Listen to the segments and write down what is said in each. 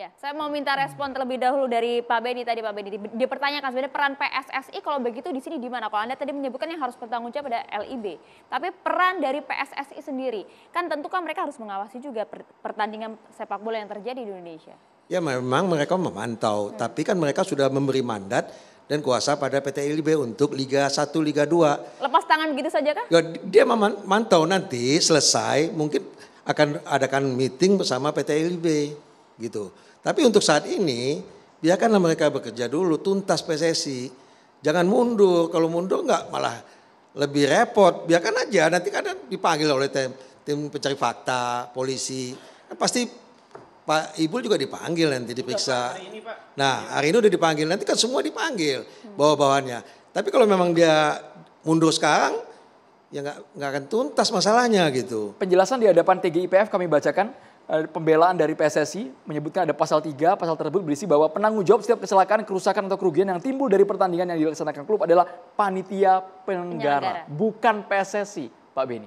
Ya, saya mau minta respon terlebih dahulu dari Pak Beni tadi Pak Beni dipertanyakan sebenarnya peran PSSI kalau begitu di sini di mana? Kalau Anda tadi menyebutkan yang harus bertanggung jawab pada LIB. Tapi peran dari PSSI sendiri kan tentu kan mereka harus mengawasi juga pertandingan sepak bola yang terjadi di Indonesia. Ya memang mereka memantau, hmm. tapi kan mereka sudah memberi mandat dan kuasa pada PT LIB untuk Liga 1, Liga 2. Lepas tangan begitu saja kah? Ya, dia memantau nanti selesai mungkin akan adakan meeting bersama PT LIB gitu. Tapi untuk saat ini biarkanlah mereka bekerja dulu tuntas PSSI. Jangan mundur, kalau mundur enggak malah lebih repot. Biarkan aja nanti kadang dipanggil oleh tim, tim pencari fakta, polisi. Kan pasti Pak Ibu juga dipanggil nanti diperiksa. Nah, hari ini udah dipanggil. Nanti kan semua dipanggil bawa bawanya Tapi kalau memang dia mundur sekarang ya nggak akan tuntas masalahnya gitu. Penjelasan di hadapan TGIPF kami bacakan Eh, pembelaan dari PSSI menyebutkan ada pasal 3, pasal tersebut berisi bahwa penanggung jawab setiap kecelakaan, kerusakan atau kerugian yang timbul dari pertandingan yang dilaksanakan klub adalah panitia penyelenggara, bukan PSSI, Pak Beni.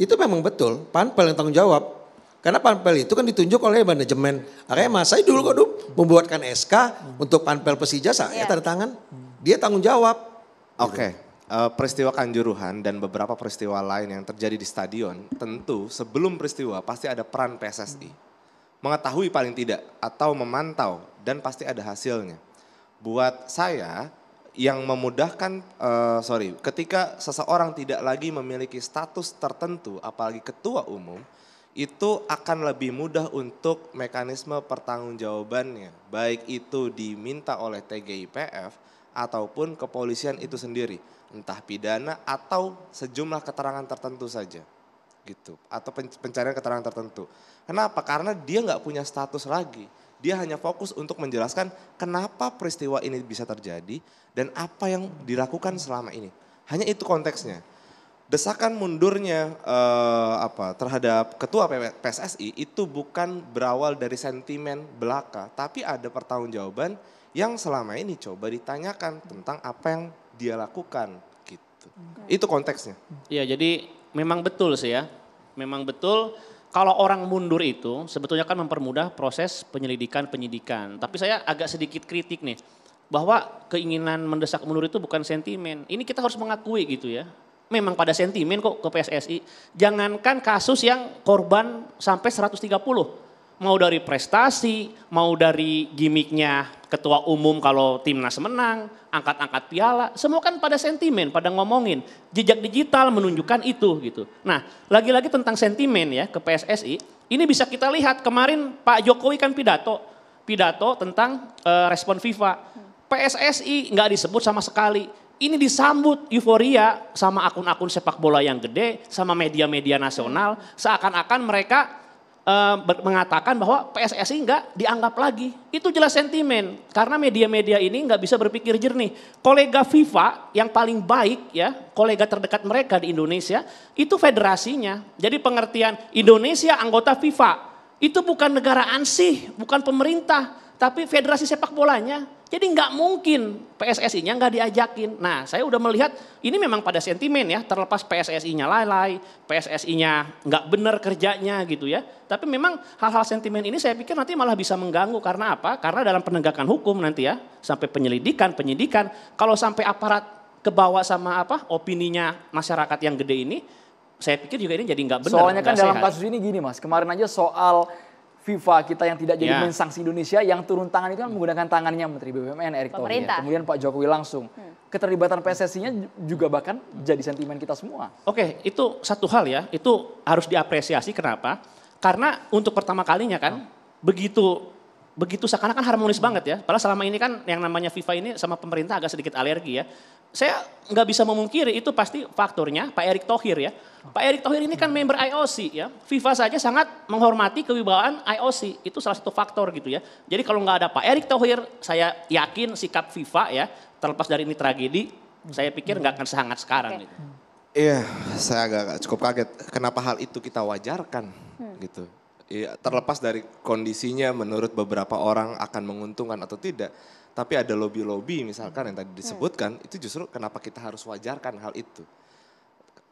Itu memang betul, panpel yang tanggung jawab. Karena panpel itu kan ditunjuk oleh manajemen Arema. Saya dulu kok dulu membuatkan SK untuk panpel Persija saya yeah. tanda tangan. Dia tanggung jawab. Oke. Okay. Eh, peristiwa Kanjuruhan dan beberapa peristiwa lain yang terjadi di stadion, tentu sebelum peristiwa pasti ada peran PSSI. Mengetahui paling tidak atau memantau dan pasti ada hasilnya. Buat saya yang memudahkan, uh, sorry, ketika seseorang tidak lagi memiliki status tertentu, apalagi ketua umum, itu akan lebih mudah untuk mekanisme pertanggungjawabannya, baik itu diminta oleh TGIPF ataupun kepolisian itu sendiri, entah pidana atau sejumlah keterangan tertentu saja, gitu, atau pencarian keterangan tertentu. Kenapa? Karena dia nggak punya status lagi. Dia hanya fokus untuk menjelaskan kenapa peristiwa ini bisa terjadi dan apa yang dilakukan selama ini. Hanya itu konteksnya. Desakan mundurnya eh, apa terhadap ketua PSSI itu bukan berawal dari sentimen belaka, tapi ada pertanggungjawaban yang selama ini coba ditanyakan tentang apa yang dia lakukan gitu. Itu konteksnya. Iya, jadi memang betul sih ya. Memang betul kalau orang mundur itu sebetulnya kan mempermudah proses penyelidikan penyidikan. Tapi saya agak sedikit kritik nih bahwa keinginan mendesak mundur itu bukan sentimen. Ini kita harus mengakui gitu ya. Memang pada sentimen kok ke PSSI. Jangankan kasus yang korban sampai 130 mau dari prestasi, mau dari gimmicknya ketua umum kalau timnas menang, angkat-angkat piala, semua kan pada sentimen, pada ngomongin. Jejak digital menunjukkan itu gitu. Nah, lagi-lagi tentang sentimen ya ke PSSI, ini bisa kita lihat kemarin Pak Jokowi kan pidato, pidato tentang uh, respon FIFA. PSSI nggak disebut sama sekali. Ini disambut euforia sama akun-akun sepak bola yang gede, sama media-media nasional, seakan-akan mereka Eh, mengatakan bahwa PSSI nggak dianggap lagi. Itu jelas sentimen karena media-media ini nggak bisa berpikir jernih. Kolega FIFA yang paling baik ya, kolega terdekat mereka di Indonesia itu federasinya. Jadi pengertian Indonesia anggota FIFA itu bukan negara ansih, bukan pemerintah, tapi federasi sepak bolanya. Jadi nggak mungkin PSSI-nya nggak diajakin. Nah saya udah melihat ini memang pada sentimen ya terlepas PSSI-nya lalai, PSSI-nya nggak benar kerjanya gitu ya. Tapi memang hal-hal sentimen ini saya pikir nanti malah bisa mengganggu karena apa? Karena dalam penegakan hukum nanti ya sampai penyelidikan, penyidikan kalau sampai aparat kebawa sama apa opininya masyarakat yang gede ini saya pikir juga ini jadi nggak benar. Soalnya kan dalam sehat. kasus ini gini mas, kemarin aja soal FIFA kita yang tidak jadi yeah. Ya. Indonesia yang turun tangan itu kan menggunakan tangannya Menteri BUMN Erick Thohir, kemudian Pak Jokowi langsung. Hmm. Keterlibatan PSSI-nya juga bahkan jadi sentimen kita semua. Oke, itu satu hal ya. Itu harus diapresiasi kenapa? Karena untuk pertama kalinya kan hmm. begitu begitu seakan-akan harmonis hmm. banget ya. Padahal selama ini kan yang namanya FIFA ini sama pemerintah agak sedikit alergi ya saya nggak bisa memungkiri itu pasti faktornya Pak Erick Thohir ya. Pak Erick Thohir ini kan member IOC ya. FIFA saja sangat menghormati kewibawaan IOC. Itu salah satu faktor gitu ya. Jadi kalau nggak ada Pak Erick Thohir, saya yakin sikap FIFA ya terlepas dari ini tragedi, saya pikir nggak akan sangat sekarang. Gitu. Iya, saya agak, agak cukup kaget. Kenapa hal itu kita wajarkan hmm. gitu? Ya, terlepas dari kondisinya menurut beberapa orang akan menguntungkan atau tidak tapi ada lobby-lobby misalkan yang tadi disebutkan hmm. itu justru kenapa kita harus wajarkan hal itu.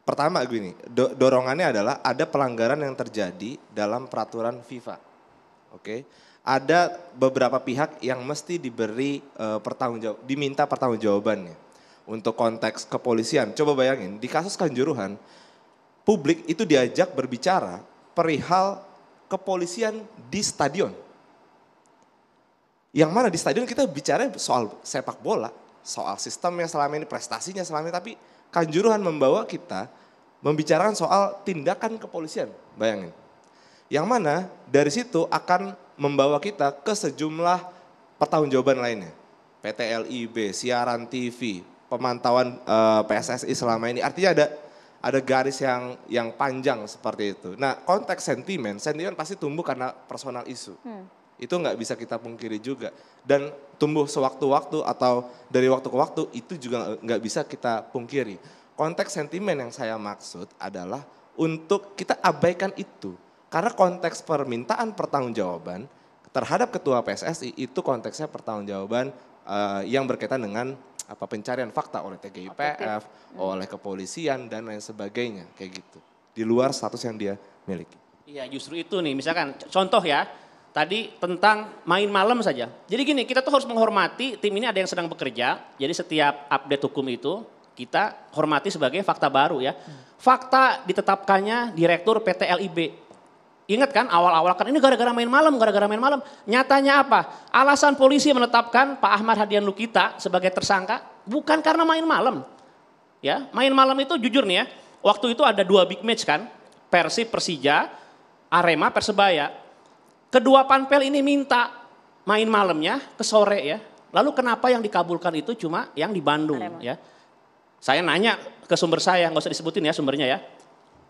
Pertama gini, do dorongannya adalah ada pelanggaran yang terjadi dalam peraturan FIFA. Oke. Okay? Ada beberapa pihak yang mesti diberi uh, pertanggungjawab diminta pertanggungjawabannya. Untuk konteks kepolisian, coba bayangin di kasus Kanjuruhan publik itu diajak berbicara perihal kepolisian di stadion yang mana di stadion kita bicara soal sepak bola, soal sistem yang selama ini, prestasinya selama ini, tapi kanjuruhan membawa kita membicarakan soal tindakan kepolisian, bayangin. Yang mana dari situ akan membawa kita ke sejumlah pertanggungjawaban lainnya. PT LIB, siaran TV, pemantauan uh, eh, PSSI selama ini. Artinya ada ada garis yang yang panjang seperti itu. Nah, konteks sentimen, sentimen pasti tumbuh karena personal isu. Hmm itu nggak bisa kita pungkiri juga dan tumbuh sewaktu-waktu atau dari waktu ke waktu itu juga nggak bisa kita pungkiri konteks sentimen yang saya maksud adalah untuk kita abaikan itu karena konteks permintaan pertanggungjawaban terhadap ketua PSSI itu konteksnya pertanggungjawaban uh, yang berkaitan dengan apa pencarian fakta oleh TGIPF, oleh kepolisian dan lain sebagainya kayak gitu di luar status yang dia miliki. Iya, justru itu nih. Misalkan contoh ya, tadi tentang main malam saja. Jadi gini, kita tuh harus menghormati tim ini ada yang sedang bekerja. Jadi setiap update hukum itu kita hormati sebagai fakta baru ya. Fakta ditetapkannya Direktur PT LIB. Ingat kan awal-awal kan ini gara-gara main malam, gara-gara main malam. Nyatanya apa? Alasan polisi menetapkan Pak Ahmad Hadian Lukita sebagai tersangka bukan karena main malam. Ya, main malam itu jujur nih ya. Waktu itu ada dua big match kan, Persib Persija, Arema Persebaya. Kedua panpel ini minta main malamnya ke sore ya. Lalu kenapa yang dikabulkan itu cuma yang di Bandung Arema. ya. Saya nanya ke sumber saya, nggak usah disebutin ya sumbernya ya.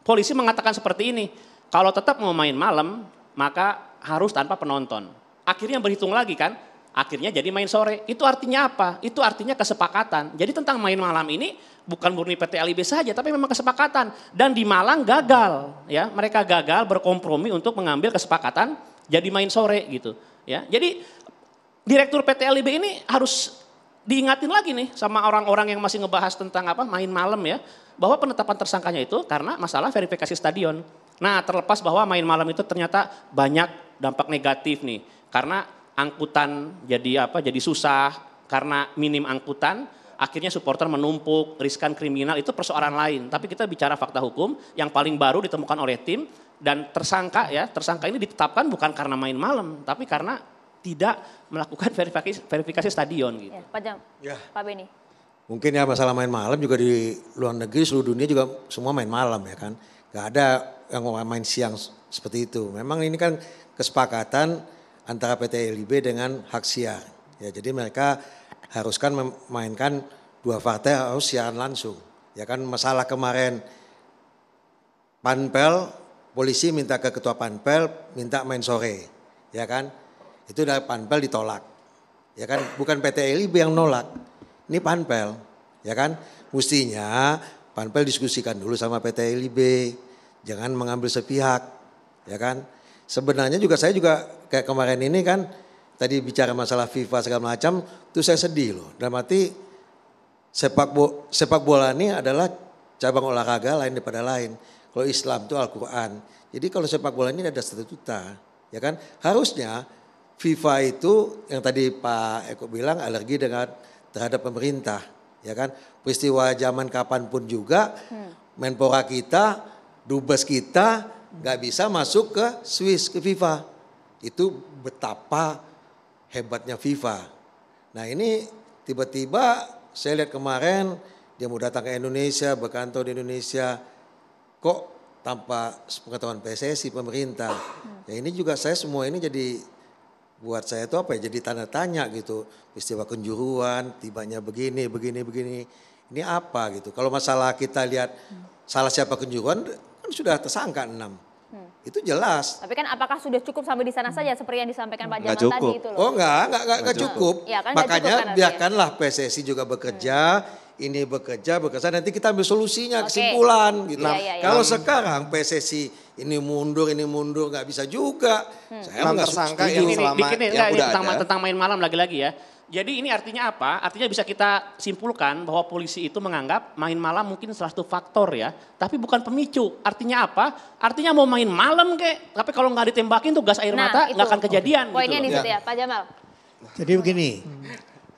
Polisi mengatakan seperti ini, kalau tetap mau main malam maka harus tanpa penonton. Akhirnya berhitung lagi kan, akhirnya jadi main sore. Itu artinya apa? Itu artinya kesepakatan. Jadi tentang main malam ini bukan murni PT LIB saja, tapi memang kesepakatan. Dan di Malang gagal, ya mereka gagal berkompromi untuk mengambil kesepakatan jadi main sore gitu. Ya, jadi direktur PT LIB ini harus diingatin lagi nih sama orang-orang yang masih ngebahas tentang apa main malam ya, bahwa penetapan tersangkanya itu karena masalah verifikasi stadion. Nah, terlepas bahwa main malam itu ternyata banyak dampak negatif nih, karena angkutan jadi apa? Jadi susah karena minim angkutan, akhirnya supporter menumpuk, riskan kriminal itu persoalan lain. Tapi kita bicara fakta hukum yang paling baru ditemukan oleh tim dan tersangka ya, tersangka ini ditetapkan bukan karena main malam, tapi karena tidak melakukan verifikasi, verifikasi stadion gitu. Iya, ya, Pak Jam, ya. Pak Beni. Mungkin ya masalah main malam juga di luar negeri, seluruh dunia juga semua main malam ya kan. Gak ada yang main siang seperti itu. Memang ini kan kesepakatan antara PT LIB dengan hak siar. Ya, jadi mereka haruskan memainkan dua partai harus siaran langsung. Ya kan masalah kemarin Panpel polisi minta ke ketua panpel minta main sore ya kan itu dari panpel ditolak ya kan bukan PT LIB yang nolak ini panpel ya kan mestinya panpel diskusikan dulu sama PT LIB jangan mengambil sepihak ya kan sebenarnya juga saya juga kayak kemarin ini kan tadi bicara masalah FIFA segala macam itu saya sedih loh dalam arti sepak bo sepak bola ini adalah cabang olahraga lain daripada lain kalau Islam itu Al-Quran. Jadi kalau sepak bola ini ada juta, ya kan? Harusnya FIFA itu yang tadi Pak Eko bilang alergi dengan terhadap pemerintah, ya kan? Peristiwa zaman kapanpun juga hmm. Menpora kita, dubes kita nggak bisa masuk ke Swiss ke FIFA. Itu betapa hebatnya FIFA. Nah ini tiba-tiba saya lihat kemarin dia mau datang ke Indonesia, berkantor di Indonesia, kok tanpa pengetahuan PSSI pemerintah. Ya ini juga saya semua ini jadi buat saya itu apa ya jadi tanda tanya gitu peristiwa kenjuruan tibanya begini begini begini ini apa gitu kalau masalah kita lihat hmm. salah siapa kenjuruan kan sudah tersangka enam hmm. itu jelas tapi kan apakah sudah cukup sampai di sana saja seperti yang disampaikan Pak Jamal tadi itu loh oh enggak enggak enggak, enggak cukup, cukup. Ya, kan, makanya cukup kan, biarkanlah PSSI juga bekerja hmm ini bekerja bekerja nanti kita ambil solusinya okay. kesimpulan gitu. Nah, ya, ya, ya. kalau sekarang PSSI ini mundur ini mundur nggak bisa juga. Hmm. Saya nggak tersangka ini, selama dikit nih, yang udah tentang, ada. tentang main malam lagi-lagi ya. Jadi ini artinya apa? Artinya bisa kita simpulkan bahwa polisi itu menganggap main malam mungkin salah satu faktor ya, tapi bukan pemicu. Artinya apa? Artinya mau main malam kek, tapi kalau nggak ditembakin tuh gas air nah, mata nggak akan kejadian. Poinnya gitu ini ya. ya, Pak Jamal. Jadi begini,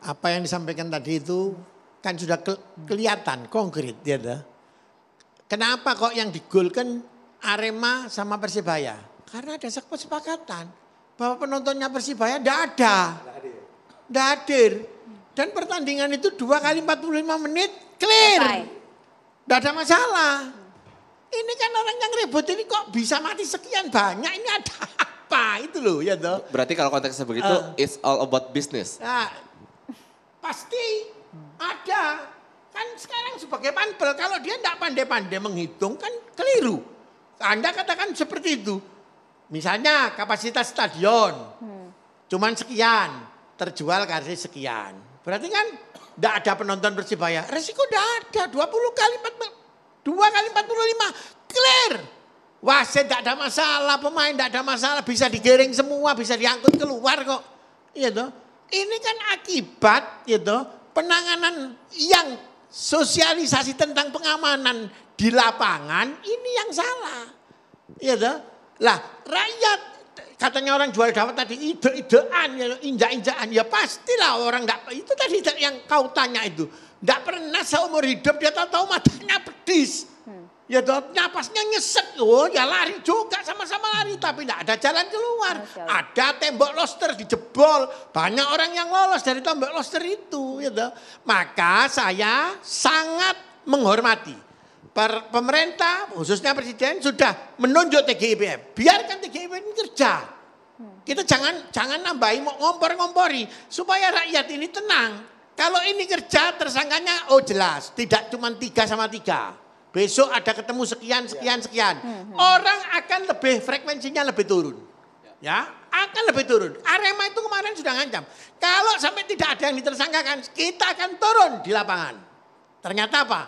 apa yang disampaikan tadi itu kan sudah ke, kelihatan konkret ya Kenapa kok yang digolkan Arema sama Persibaya? Karena ada kesepakatan bahwa penontonnya Persibaya tidak ada. Tidak hadir. Dan pertandingan itu dua kali 45 menit clear. Tidak ada masalah. Ini kan orang yang ribut ini kok bisa mati sekian banyak ini ada apa itu loh ya toh. Berarti kalau konteksnya begitu uh, it's all about business. Nah, pasti ada. Kan sekarang sebagai panpel, kalau dia tidak pandai-pandai menghitung kan keliru. Anda katakan seperti itu. Misalnya kapasitas stadion hmm. cuman sekian, terjual karcis sekian. Berarti kan tidak ada penonton Persibaya. Resiko tidak ada. 20 kali 40, 2 kali 45. Clear. Wasit tidak ada masalah, pemain tidak ada masalah. Bisa digiring semua, bisa diangkut keluar kok. Iya Ini kan akibat gitu penanganan yang sosialisasi tentang pengamanan di lapangan ini yang salah. Iya toh? Lah, rakyat katanya orang jual dawet tadi ide-idean, ya, injak-injakan. Ya pastilah orang enggak itu tadi yang kau tanya itu. Enggak pernah seumur hidup dia tahu-tahu matanya pedis. Ya dok, napasnya nyesek, loh, ya lari juga sama-sama lari tapi tidak ada jalan keluar. Masalah. Ada tembok loster dijebol, banyak orang yang lolos dari tembok loster itu. Ya dok. Maka saya sangat menghormati per, pemerintah khususnya presiden sudah menunjuk TGIPM. Biarkan TGIPM kerja. Hmm. Kita jangan jangan nambahi ngompor-ngompori supaya rakyat ini tenang. Kalau ini kerja tersangkanya oh jelas tidak cuma tiga sama tiga. Besok ada ketemu sekian, sekian, ya. sekian. Hmm, hmm. Orang akan lebih frekuensinya lebih turun. Ya, akan lebih turun. Arema itu kemarin sudah ngancam. Kalau sampai tidak ada yang ditersangkakan, kita akan turun di lapangan. Ternyata apa?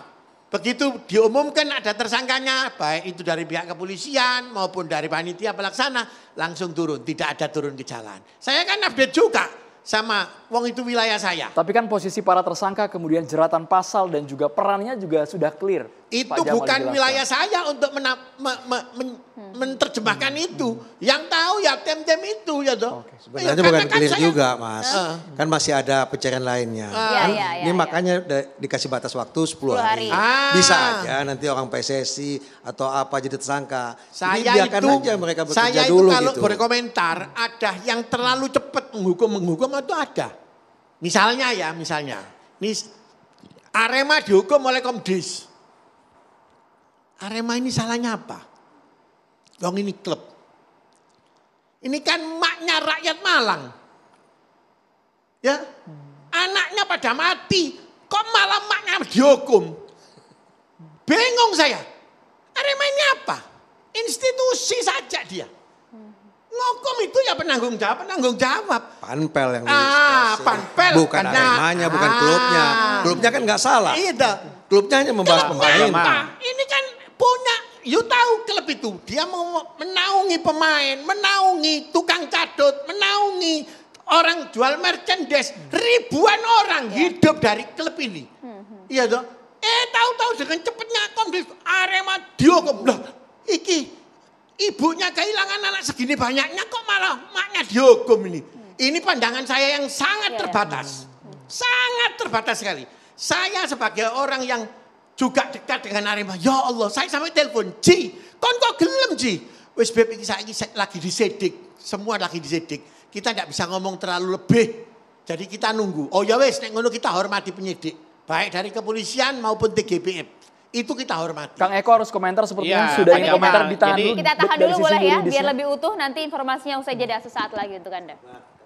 Begitu diumumkan ada tersangkanya, baik itu dari pihak kepolisian maupun dari panitia pelaksana, langsung turun. Tidak ada turun ke jalan. Saya kan update juga sama wong itu wilayah saya. Tapi kan posisi para tersangka kemudian jeratan pasal dan juga perannya juga sudah clear itu bukan wilayah saya untuk mena, me, me, men, hmm. menerjemahkan hmm. itu. Yang tahu ya tem-tem itu ya dong. Okay. Ya, sebenarnya ya, bukan clear saya, juga mas, uh, kan masih ada pencarian lainnya. Uh, kan? ya, ya, ini ya, makanya dikasih batas waktu 10 hari. hari. Ah. Bisa aja nanti orang PSSI atau apa jadi tersangka. Saya ini itu, aja mereka bekerja saya itu kalau gitu. berkomentar ada yang terlalu cepat menghukum-menghukum itu ada. Misalnya ya, misalnya. Mis, Arema dihukum oleh Komdis Arema ini salahnya apa? Dong ini klub. Ini kan maknya rakyat Malang. Ya, anaknya pada mati. Kok malah maknya dihukum? Bingung saya. Arema ini apa? Institusi saja dia. Ngokom itu ya penanggung jawab, penanggung jawab. Panpel yang Ah, panpel. Bukan karena, aremanya, bukan ah, klubnya. Klubnya kan nggak salah. Itu. Iya. Klubnya hanya membahas pemain. Ini kan punya you tahu klub itu dia mau menaungi pemain menaungi tukang cadut, menaungi orang jual merchandise ribuan orang yeah. hidup dari klub ini mhm. iya dong. eh tahu-tahu dengan cepatnya konflik Arema dihukum loh, iki ibunya kehilangan anak segini banyaknya kok malah maknya dihukum ini hmm. ini pandangan saya yang sangat iya, iya. terbatas hmm. sangat terbatas sekali saya sebagai orang yang juga dekat dengan Arema. Ya Allah, saya sampai telepon, Ji, kon kok gelem Ji? Wis beb iki saiki lagi disedik, semua lagi disedik. Kita tidak bisa ngomong terlalu lebih. Jadi kita nunggu. Oh ya wes, nek ngono kita hormati penyidik, baik dari kepolisian maupun TGPF itu kita hormati. Kang Eko harus komentar seperti ya, sudah ini komentar ditahan Jadi, dulu. Kita tahan dulu boleh ya, biar lebih utuh nanti informasinya usai jeda sesaat lagi untuk Anda. Nah.